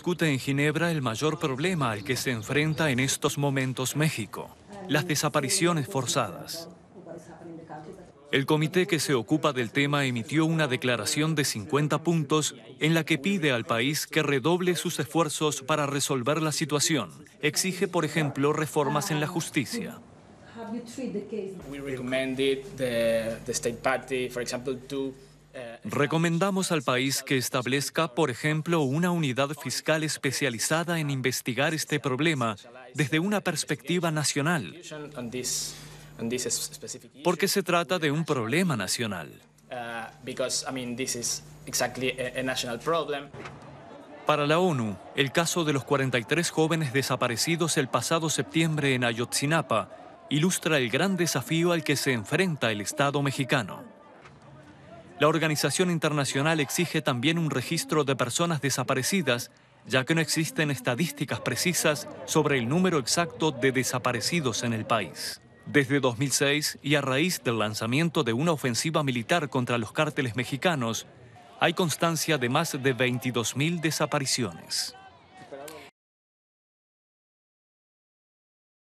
discute en Ginebra el mayor problema al que se enfrenta en estos momentos México, las desapariciones forzadas. El comité que se ocupa del tema emitió una declaración de 50 puntos en la que pide al país que redoble sus esfuerzos para resolver la situación. Exige, por ejemplo, reformas en la justicia. Recomendamos al país que establezca, por ejemplo, una unidad fiscal especializada en investigar este problema desde una perspectiva nacional, porque se trata de un problema nacional. Para la ONU, el caso de los 43 jóvenes desaparecidos el pasado septiembre en Ayotzinapa ilustra el gran desafío al que se enfrenta el Estado mexicano. La organización internacional exige también un registro de personas desaparecidas, ya que no existen estadísticas precisas sobre el número exacto de desaparecidos en el país. Desde 2006 y a raíz del lanzamiento de una ofensiva militar contra los cárteles mexicanos, hay constancia de más de 22.000 desapariciones.